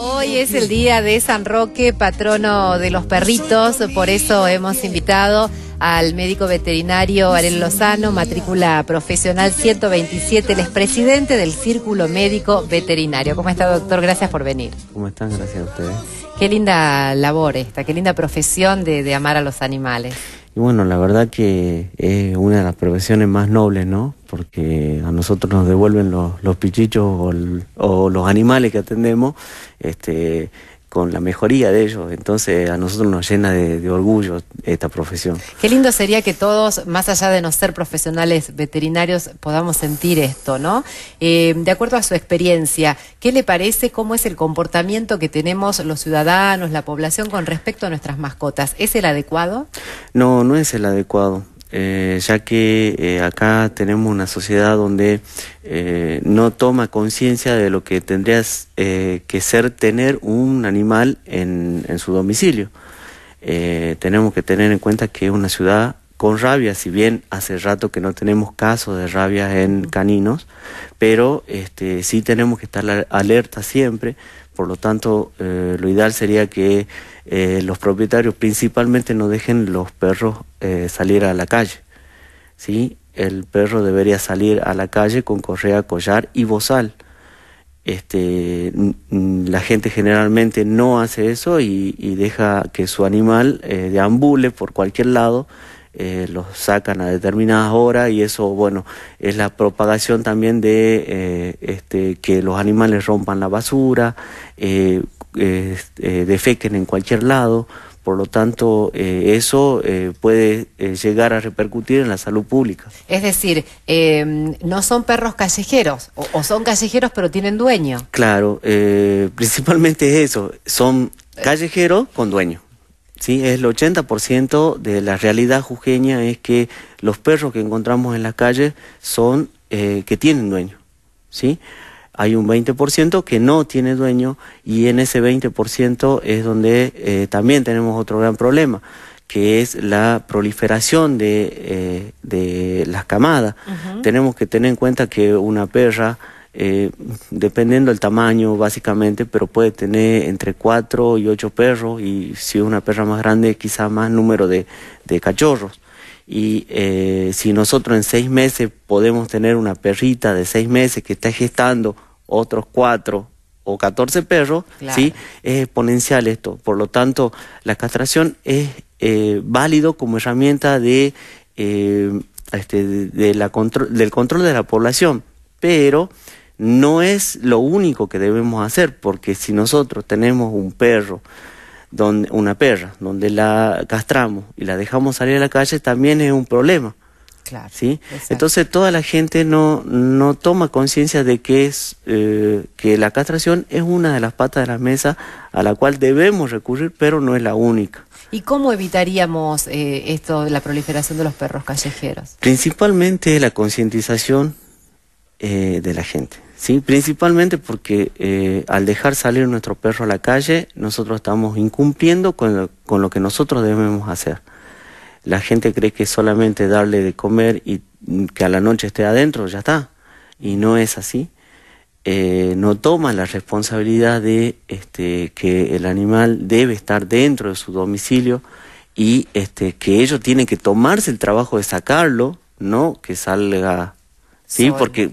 Hoy es el día de San Roque, patrono de los perritos, por eso hemos invitado al médico veterinario Ariel Lozano, matrícula profesional 127, el expresidente del Círculo Médico Veterinario. ¿Cómo está, doctor? Gracias por venir. ¿Cómo están? Gracias a ustedes. Qué linda labor esta, qué linda profesión de amar a los animales bueno, la verdad que es una de las profesiones más nobles, ¿no? Porque a nosotros nos devuelven los, pichichos o, los animales que atendemos este, con la mejoría de ellos. Entonces a nosotros nos llena de, orgullo esta profesión. Qué lindo sería que todos, más allá de no ser profesionales veterinarios, podamos sentir esto, ¿no? Eh, de acuerdo a su experiencia, ¿qué le parece cómo es el comportamiento que tenemos los ciudadanos, la población con respecto a nuestras mascotas? ¿Es el adecuado? No, no es el adecuado. Eh, ya que eh, acá tenemos una sociedad donde eh, no toma conciencia de lo que tendrías que ser tener un animal en, en su domicilio. tenemos que tener en cuenta que es una ciudad con rabia, si bien hace rato que no tenemos casos de rabia en caninos, pero este, sí tenemos que estar alerta siempre, por lo tanto lo ideal sería que eh, los propietarios principalmente no dejen los perros eh, salir a la calle. ¿sí? El perro debería salir a la calle con correa, collar y bozal. Este, la gente generalmente no hace eso y, deja que su animal eh, deambule por cualquier lado eh, los sacan a determinadas horas y eso, bueno, es la propagación también de eh, este, que los animales rompan la basura, eh, eh defequen en cualquier lado. Por lo tanto, eso puede llegar a repercutir en la salud pública. Es decir, no son perros callejeros, o, son callejeros pero tienen dueño. Claro, principalmente es eso, son callejeros con dueño. Sí, el 80% de la realidad jujeña es que los perros que encontramos en las calles son eh, que tienen dueño. ¿sí? Hay un 20% que no tiene dueño y en ese 20% es donde eh, también tenemos otro gran problema, que es la proliferación de, eh, las camadas. Tenemos que tener en cuenta que una perra eh, dependiendo del tamaño básicamente, pero puede tener entre cuatro y ocho perros y si es una perra más grande quizá más número de, cachorros. Y eh, si nosotros en seis meses podemos tener una perrita de seis meses que está gestando otros cuatro o catorce perros, ¿sí? es exponencial esto. Por lo tanto, la castración es eh, válido como herramienta de, eh, este, de, la del control de la población, pero no es lo único que debemos hacer, porque si nosotros tenemos un perro, una perra, donde la castramos y la dejamos salir a la calle, también es un problema. Claro, ¿sí? Entonces toda la gente no, no toma conciencia de que, es, eh, que la castración es una de las patas de la mesa a la cual debemos recurrir, pero no es la única. ¿Y cómo evitaríamos eh, esto, la proliferación de los perros callejeros? Principalmente la concientización eh, de la gente. Sí, principalmente porque eh, al dejar salir nuestro perro a la calle, nosotros estamos incumpliendo con lo, que nosotros debemos hacer. La gente cree que solamente darle de comer y mm, que a la noche esté adentro, ya está. Y no es así. Eh, no toma la responsabilidad de este, que el animal debe estar dentro de su domicilio y este, que ellos tienen que tomarse el trabajo de sacarlo, no que salga. Sí, porque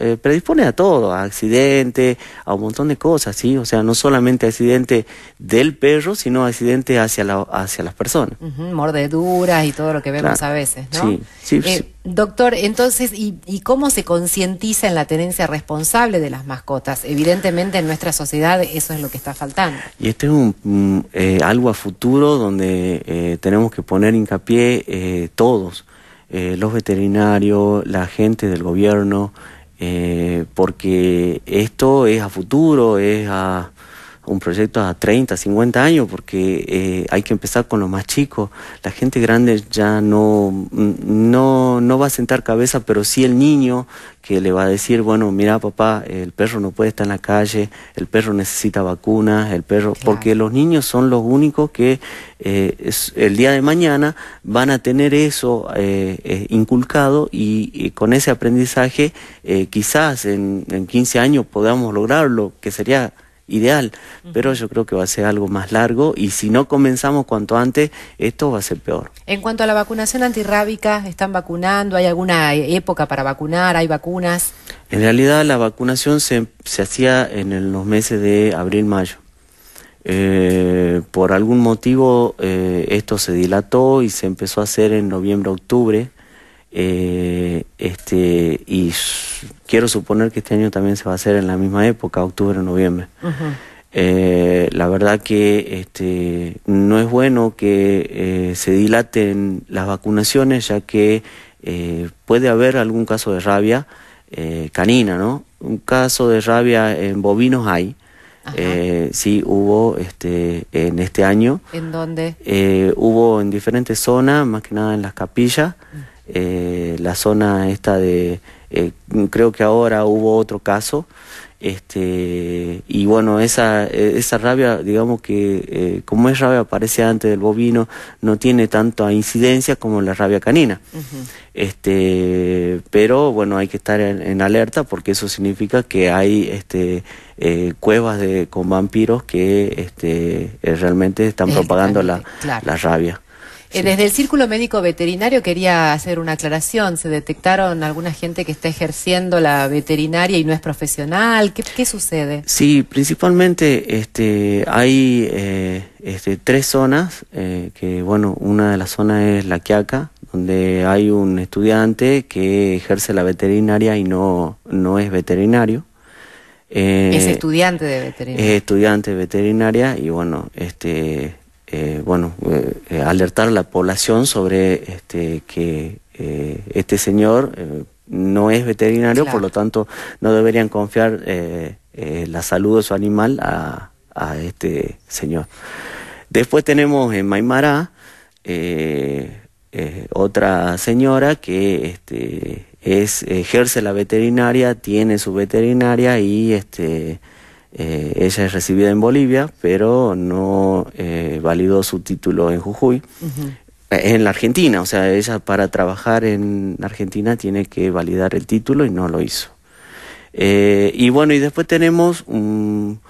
eh, predispone a todo, a accidentes, a un montón de cosas, ¿sí? O sea, no solamente accidente del perro, sino accidente hacia, la, hacia las personas. mordeduras y todo lo que vemos a veces, ¿no? Sí, sí, eh, Doctor, entonces, ¿y, cómo se concientiza en la tenencia responsable de las mascotas? Evidentemente en nuestra sociedad eso es lo que está faltando. Y este es un, eh, algo a futuro donde tenemos que poner hincapié todos, los veterinarios, la gente del gobierno, eh, porque esto es a futuro, es a, un proyecto a 30, 50 años, porque eh, hay que empezar con los más chicos. La gente grande ya no, mm, no, no va a sentar cabeza, pero sí el niño que le va a decir, bueno, mira papá, el perro no puede estar en la calle, el perro necesita vacunas, el perro, porque los niños son los únicos que eh, el día de mañana van a tener eso eh, inculcado y, con ese aprendizaje quizás en, en 15 años podamos lograrlo, que sería ideal, pero yo creo que va a ser algo más largo y si no comenzamos cuanto antes, esto va a ser peor. En cuanto a la vacunación antirrábica, ¿están vacunando? ¿Hay alguna época para vacunar? ¿Hay vacunas? En realidad la vacunación se, se hacía en los meses de abril-mayo. Eh, por algún motivo eh, esto se dilató y se empezó a hacer en noviembre-octubre. Eh, este, y quiero suponer que este año también se va a hacer en la misma época, octubre o noviembre. Eh, la verdad que este, no es bueno que eh, se dilaten las vacunaciones, ya que eh, puede haber algún caso de rabia canina, ¿no? Un caso de rabia en bovinos hay. Eh, sí hubo este en este año. ¿En dónde? hubo en diferentes zonas, más que nada en las capillas, mm. la zona esta de eh, creo que ahora hubo otro caso. Este, y bueno, esa, esa rabia, digamos que eh, como es rabia aparece antes del bovino, no tiene tanta incidencia como la rabia canina. este, pero bueno, hay que estar en, alerta porque eso significa que hay este, eh, cuevas de, con vampiros que este, realmente están propagando la, la rabia. Eh, desde el Círculo Médico Veterinario quería hacer una aclaración. ¿Se detectaron alguna gente que está ejerciendo la veterinaria y no es profesional? ¿Qué, sucede? Sí, principalmente este, hay eh, este, tres zonas, eh, que bueno, una de las zonas es La Quiaca, donde hay un estudiante que ejerce la veterinaria y no, no es veterinario. es estudiante de veterinaria. Es estudiante de veterinaria y bueno, este, eh, bueno, eh, eh, alertar a la población sobre este, que este señor no es veterinario, por lo tanto no deberían confiar la salud de su animal a, a este señor. Después tenemos en Maimará otra señora que este, es, ejerce la veterinaria, tiene su veterinaria y este, eh, ella es recibida en Bolivia, pero no eh, validó su título en Jujuy. Eh, en la Argentina, o sea, ella para trabajar en Argentina tiene que validar el título y no lo hizo. y bueno, y después tenemos un,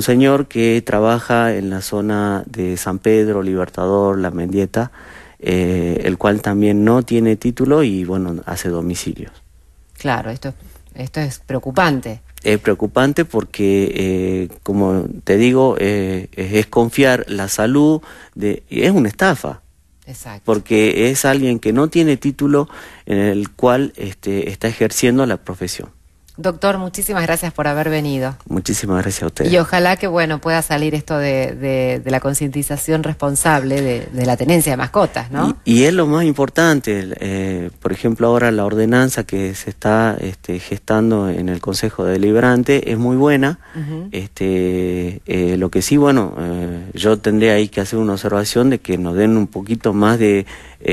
señor que trabaja en la zona de San Pedro, Libertador, La Mendieta, el cual también no tiene título y bueno, hace domicilios. Claro, esto, esto es preocupante es preocupante porque, eh, como te digo, eh, es confiar la salud de... es una estafa. Exacto. Porque es alguien que no tiene título en el cual este, está ejerciendo la profesión. Doctor, muchísimas gracias por haber venido. Muchísimas gracias a usted. Y ojalá que bueno pueda salir esto de, la concientización responsable de, la tenencia de mascotas, ¿no? Y, es lo más importante. Eh, por ejemplo, ahora la ordenanza que se está este, gestando en el Consejo Deliberante es muy buena. este, eh, lo que sí, bueno, eh, yo tendría ahí que hacer una observación de que nos den un poquito más de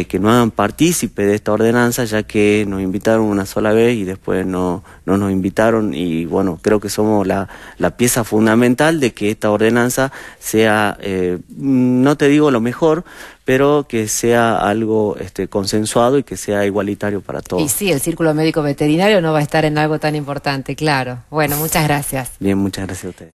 que no hagan partícipe de esta ordenanza, ya que nos invitaron una sola vez y después no, no nos invitaron y bueno, creo que somos la, la pieza fundamental de que esta ordenanza sea, eh, no te digo lo mejor, pero que sea algo este, consensuado y que sea igualitario para todos. Y sí, el Círculo Médico Veterinario no va a estar en algo tan importante, claro. Bueno, muchas gracias. Bien, muchas gracias a usted